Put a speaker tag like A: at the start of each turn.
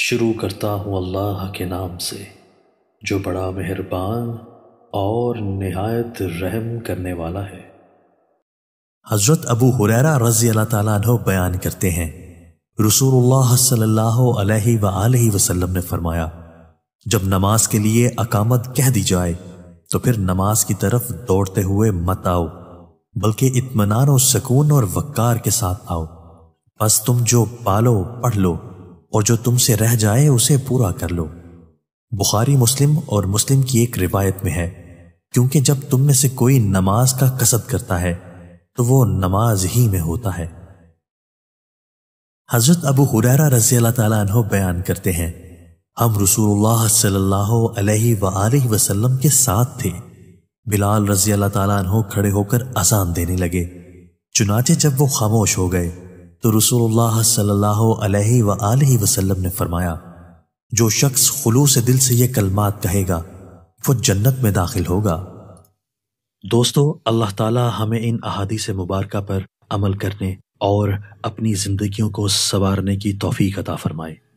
A: शुरू करता हूँ अल्लाह के नाम से जो बड़ा मेहरबान और नहायत रहम करने वाला है हज़रत अबू हुरैरा रज़ी अल्लाह ताला बयान करते हैं रसूलुल्लाह सल्लल्लाहु अलैहि वसल्लम ने फरमाया जब नमाज के लिए अकामत कह दी जाए तो फिर नमाज की तरफ दौड़ते हुए मत आओ बल्कि इतमान और सुकून और वक़ार के साथ आओ बस तुम जो पालो पढ़ लो और जो तुमसे रह जाए उसे पूरा कर लो बुखारी मुस्लिम और मुस्लिम की एक रिवायत में है क्योंकि जब तुम में से कोई नमाज का कसद करता है तो वो नमाज ही में होता है हजरत अबू हुरैरा रजी अल्लाह बयान करते हैं हम रसूलुल्लाह सल्लल्लाहु अलैहि वसल्लम वसल्लम के साथ थे बिलाल रजी अल्लाह खड़े होकर अजान देने लगे चुनाचे जब वो खामोश हो गए तो रसोल्ला सल्लल्लाहु वसलम ने फरमाया जो शख्स खलू से दिल से ये कलमात कहेगा वो जन्नत में दाखिल होगा दोस्तों अल्लाह ताला हमें इन अहादी से मुबारक पर अमल करने और अपनी ज़िंदगियों को संवारने की तोफ़ी अदा फरमाए